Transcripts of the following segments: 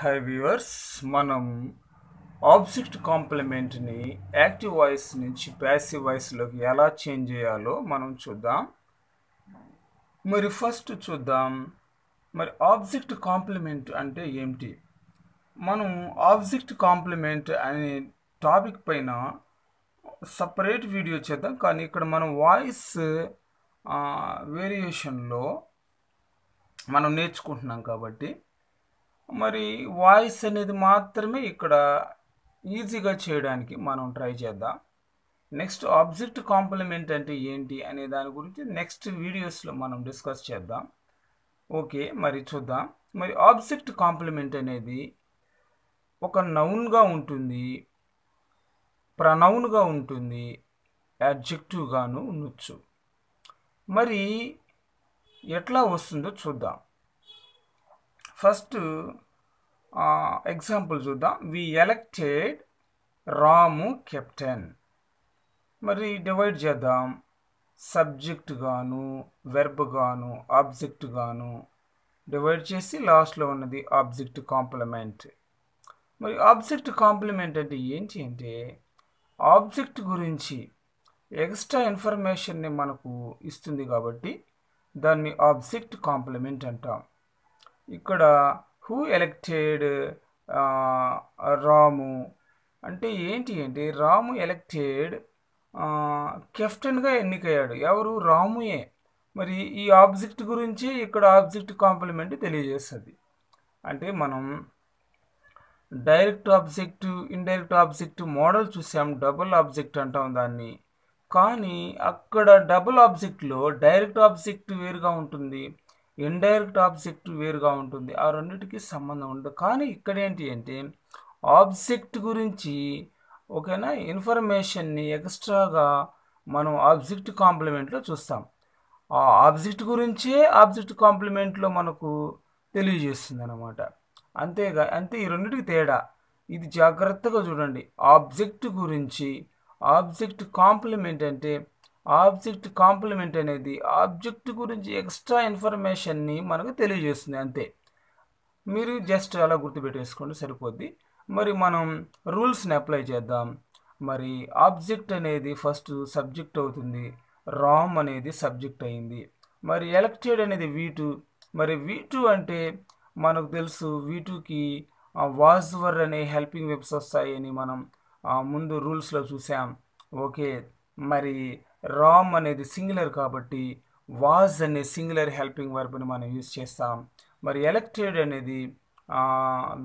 High viewers మనం object కాంప్లిమెంట్ని active voice నుంచి ప్యాసివ్ వాయిస్లోకి ఎలా చేంజ్ చేయాలో మనం చూద్దాం మరి ఫస్ట్ చూద్దాం మరి ఆబ్జెక్ట్ కాంప్లిమెంట్ అంటే ఏమిటి మనం ఆబ్జెక్ట్ కాంప్లిమెంట్ అనే టాపిక్ పైన సపరేట్ వీడియో చేద్దాం కానీ ఇక్కడ మనం వాయిస్ వేరియేషన్లో మనం నేర్చుకుంటున్నాం కాబట్టి మరి వాయిస్ అనేది మాత్రమే ఇక్కడ ఈజీగా చేయడానికి మనం ట్రై చేద్దాం నెక్స్ట్ ఆబ్జెక్ట్ కాంప్లిమెంట్ అంటే ఏంటి అనే దాని గురించి నెక్స్ట్ వీడియోస్లో మనం డిస్కస్ చేద్దాం ఓకే మరి చూద్దాం మరి ఆబ్జెక్ట్ కాంప్లిమెంట్ అనేది ఒక నౌన్గా ఉంటుంది ప్రనౌన్గా ఉంటుంది యాడ్జెక్టివ్గాను ఉండొచ్చు మరి ఎట్లా వస్తుందో చూద్దాం ఫస్ట్ ఎగ్జాంపుల్ చూద్దాం వి ఎలక్టెడ్ రాము కెప్టెన్ మరి డివైడ్ చేద్దాం సబ్జెక్ట్ గాను వెర్బ్ గాను ఆబ్జెక్ట్ గాను డివైడ్ చేసి లాస్ట్లో ఉన్నది ఆబ్జెక్ట్ కాంప్లిమెంట్ మరి ఆబ్జెక్ట్ కాంప్లిమెంట్ అంటే ఏంటి అంటే ఆబ్జెక్ట్ గురించి ఎక్స్ట్రా ఇన్ఫర్మేషన్ని మనకు ఇస్తుంది కాబట్టి దాన్ని ఆబ్జెక్ట్ కాంప్లిమెంట్ అంటాం ఇక్కడ హూ ఎలెక్టెడ్ రాము అంటే ఏంటి ఏంటి రాము ఎలెక్టెడ్ కెప్టెన్గా ఎన్నికయ్యాడు ఎవరు రాముయే మరి ఈ ఆబ్జెక్ట్ గురించి ఇక్కడ ఆబ్జెక్ట్ కాంప్లిమెంట్ తెలియజేస్తుంది అంటే మనం direct object indirect object model చూసాం డబుల్ ఆబ్జెక్ట్ అంటాం దాన్ని కానీ అక్కడ డబుల్ ఆబ్జెక్ట్లో డైరెక్ట్ ఆబ్జెక్ట్ వేరుగా ఉంటుంది ఇండైరెక్ట్ ఆబ్జెక్ట్ వేరుగా ఉంటుంది ఆ రెండింటికి సంబంధం ఉండదు కానీ ఇక్కడ ఏంటి అంటే ఆబ్జెక్ట్ గురించి ఓకేనా ఇన్ఫర్మేషన్ని ఎక్స్ట్రాగా మనం ఆబ్జెక్ట్ కాంప్లిమెంట్లో చూస్తాం ఆ ఆబ్జెక్ట్ గురించే ఆబ్జెక్ట్ కాంప్లిమెంట్లో మనకు తెలియజేస్తుంది అనమాట అంతేగా అంతే ఈ రెండింటికి తేడా ఇది జాగ్రత్తగా చూడండి ఆబ్జెక్ట్ గురించి ఆబ్జెక్ట్ కాంప్లిమెంట్ అంటే ఆబ్జెక్ట్ కాంప్లిమెంట్ అనేది ఆబ్జెక్ట్ గురించి ఎక్స్ట్రా ఇన్ఫర్మేషన్ని మనకు తెలియజేస్తుంది అంతే మీరు జస్ట్ అలా గుర్తుపెట్టేసుకోండి సరిపోద్ది మరి మనం రూల్స్ని అప్లై చేద్దాం మరి ఆబ్జెక్ట్ అనేది ఫస్ట్ సబ్జెక్ట్ అవుతుంది రామ్ అనేది సబ్జెక్ట్ అయింది మరి ఎలక్టెడ్ అనేది టూ మరి టూ అంటే మనకు తెలుసు వీ టూకి వాజ్వర్ అనే హెల్పింగ్ వెబ్స్ వస్తాయని మనం ముందు రూల్స్లో చూసాం ఓకే మరి రామ్ అనేది సింగులర్ కాబట్టి వాజ్ అనే సింగులర్ హెల్పింగ్ వర్బ్ని మనం యూజ్ చేస్తాం మరి ఎలక్టెడ్ అనేది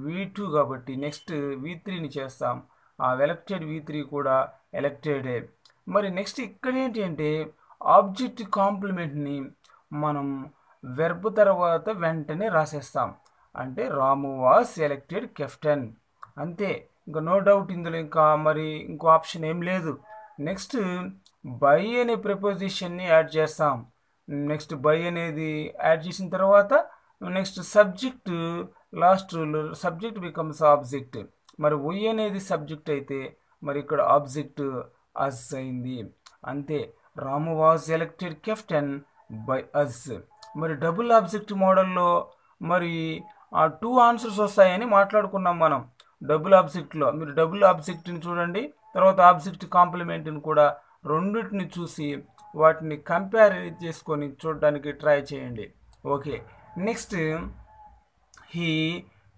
వి టూ కాబట్టి నెక్స్ట్ వి త్రీని చేస్తాం ఆ ఎలక్టెడ్ వి త్రీ కూడా ఎలక్టెడే మరి నెక్స్ట్ ఇక్కడ ఏంటి అంటే ఆబ్జెక్ట్ కాంప్లిమెంట్ని మనం వెర్బ్ తర్వాత వెంటనే రాసేస్తాం అంటే రాము వాజ్ ఎలక్టెడ్ కెప్టెన్ అంతే ఇంకా నో డౌట్ ఇందులో ఇంకా మరి ఇంకో ఆప్షన్ ఏం లేదు నెక్స్ట్ బై అనే ప్రపోజిషన్ని యాడ్ చేస్తాం నెక్స్ట్ బై అనేది యాడ్ చేసిన తర్వాత next subject last subject becomes object మరి వై అనేది సబ్జెక్ట్ అయితే మరి ఇక్కడ ఆబ్జెక్ట్ అస్ అయింది అంతే Ramu was elected captain by us మరి డబుల్ ఆబ్జెక్ట్ మోడల్లో మరి ఆ టూ ఆన్సర్స్ వస్తాయని మాట్లాడుకున్నాం మనం డబుల్ ఆబ్జెక్ట్లో మీరు డబుల్ ఆబ్జెక్ట్ని చూడండి తర్వాత ఆబ్జెక్ట్ కాంప్లిమెంట్ని కూడా రెండింటిని చూసి వాటిని కంపేర్ చేసుకొని చూడడానికి ట్రై చేయండి okay next he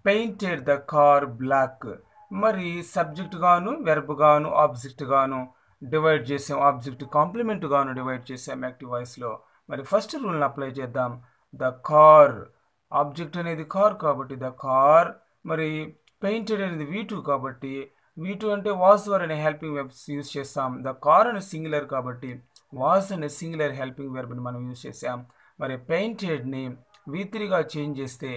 painted the car black మరి సబ్జెక్ట్ గాను వెర్బ్ గాను ఆబ్జెక్ట్ గాను డివైడ్ చేసాం ఆబ్జెక్ట్ కాంప్లిమెంట్ గాను డివైడ్ చేసాం యాక్టివ్ వాయిస్లో మరి ఫస్ట్ రూల్ని అప్లై చేద్దాం ద కార్ ఆబ్జెక్ట్ అనేది కార్ కాబట్టి ద కార్ మరి పెయింటెడ్ అనేది వీ టూ కాబట్టి వీ టూ అంటే వాస్ వర్ అనే హెల్పింగ్ వెర్బ్స్ యూజ్ చేస్తాం ద కార్ అనే సింగులర్ కాబట్టి వాస్ అనే సింగులర్ హెల్పింగ్ వెర్బ్ని మనం యూజ్ చేసాం మరి పెయింటెడ్ని వీ త్రీగా చేంజ్ చేస్తే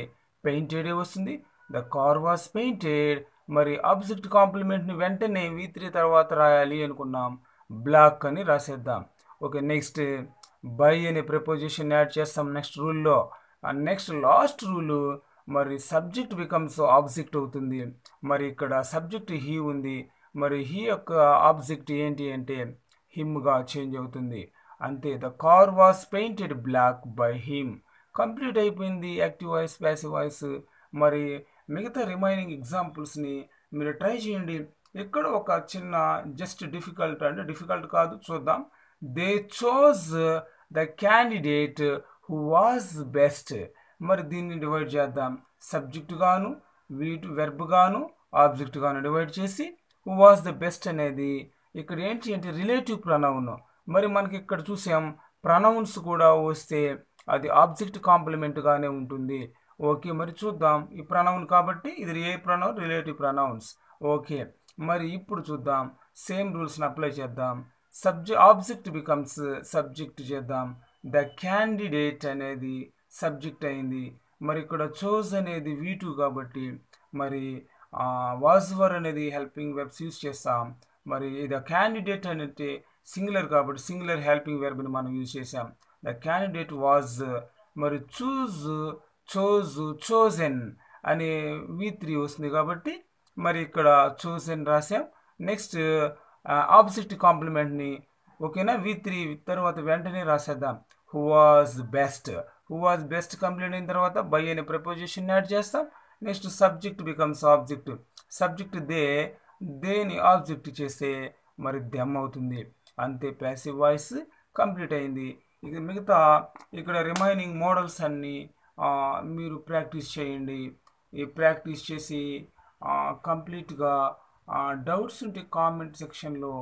పెయింటెడే వస్తుంది ద కార్ వాస్ పెయింటెడ్ మరి అబ్జెక్ట్ కాంప్లిమెంట్ని వెంటనే వీ త్రీ తర్వాత రాయాలి అనుకున్నాం బ్లాక్ అని రాసేద్దాం ఓకే నెక్స్ట్ బై అనే ప్రపోజిషన్ యాడ్ చేస్తాం నెక్స్ట్ రూల్లో నెక్స్ట్ లాస్ట్ రూలు మరి సబ్జెక్ట్ బికమ్స్ ఆబ్జెక్ట్ అవుతుంది మరి ఇక్కడ సబ్జెక్ట్ హీ ఉంది మరి హీ యొక్క ఆబ్జెక్ట్ ఏంటి అంటే హిమ్గా చేంజ్ అవుతుంది అంతే the car was painted black by him complete అయిపోయింది యాక్టివ్ వాయిస్ ప్యాసివ్ వాయిస్ మరి మిగతా రిమైనింగ్ ఎగ్జాంపుల్స్ని మీరు ట్రై చేయండి ఇక్కడ ఒక చిన్న జస్ట్ డిఫికల్ట్ అంటే డిఫికల్ట్ కాదు చూద్దాం they chose the candidate who was best మరి దీన్ని డివైడ్ చేద్దాం సబ్జెక్ట్ గాను వీటి వెర్బ్ గాను ఆబ్జెక్ట్ గాను డివైడ్ చేసి వాజ్ ద బెస్ట్ అనేది ఇక్కడ ఏంటి అంటే రిలేటివ్ ప్రనౌన్ మరి మనకి ఇక్కడ చూసాం ప్రనౌన్స్ కూడా వస్తే అది ఆబ్జెక్ట్ కాంప్లిమెంట్గానే ఉంటుంది ఓకే మరి చూద్దాం ఈ ప్రనౌన్ కాబట్టి ఇది ఏ ప్రనౌన్ రిలేటివ్ ప్రనౌన్స్ ఓకే మరి ఇప్పుడు చూద్దాం సేమ్ రూల్స్ని అప్లై చేద్దాం సబ్జెక్ట్ ఆబ్జెక్ట్ బికమ్స్ సబ్జెక్ట్ చేద్దాం ద క్యాండిడేట్ అనేది సబ్జెక్ట్ అయింది మరి ఇక్కడ చోజ్ అనేది వీ టూ కాబట్టి మరి వాజ్వర్ అనేది హెల్పింగ్ వెబ్స్ యూజ్ చేస్తాం మరి ద క్యాండిడేట్ అనేది సింగులర్ కాబట్టి సింగులర్ హెల్పింగ్ వెర్బ్ని మనం యూజ్ చేసాం ద క్యాండిడేట్ వాజ్ మరి చూజ్ చోజ్ చోజెన్ అనే వి త్రీ వస్తుంది కాబట్టి మరి ఇక్కడ చోజెన్ రాసాం నెక్స్ట్ ఆపోజిట్ కాంప్లిమెంట్ని ఓకేనా వి త్రీ తర్వాత వెంటనే రాసేద్దాం who was best who was best complete అయిన తర్వాత బై అనే ప్రపోజిషన్ యాడ్ చేస్తాం next subject becomes object subject they దేని ఆబ్జెక్ట్ చేస్తే మరి దెమ్ అవుతుంది అంతే ప్యాసివ్ వాయిస్ కంప్లీట్ అయింది ఇక మిగతా ఇక్కడ రిమైనింగ్ మోడల్స్ అన్నీ మీరు ప్రాక్టీస్ చేయండి ఈ ప్రాక్టీస్ చేసి కంప్లీట్గా డౌట్స్ ఉంటే కామెంట్ సెక్షన్లో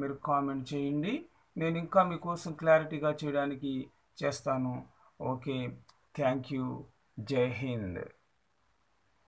మీరు కామెంట్ చేయండి నేను ఇంకా మీకోసం క్లారిటీగా చేయడానికి చేస్తాను Okay, thank you. Jai Hind.